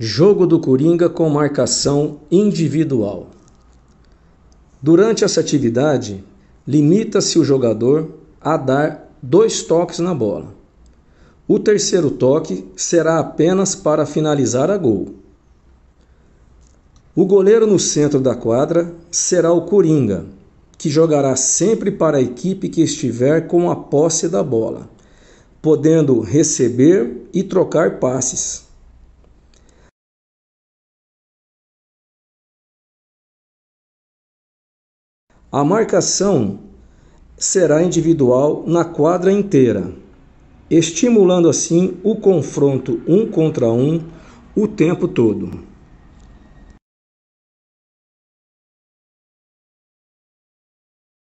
Jogo do Coringa com marcação individual. Durante essa atividade, limita-se o jogador a dar dois toques na bola. O terceiro toque será apenas para finalizar a gol. O goleiro no centro da quadra será o Coringa, que jogará sempre para a equipe que estiver com a posse da bola, podendo receber e trocar passes. A marcação será individual na quadra inteira, estimulando assim o confronto um contra um o tempo todo.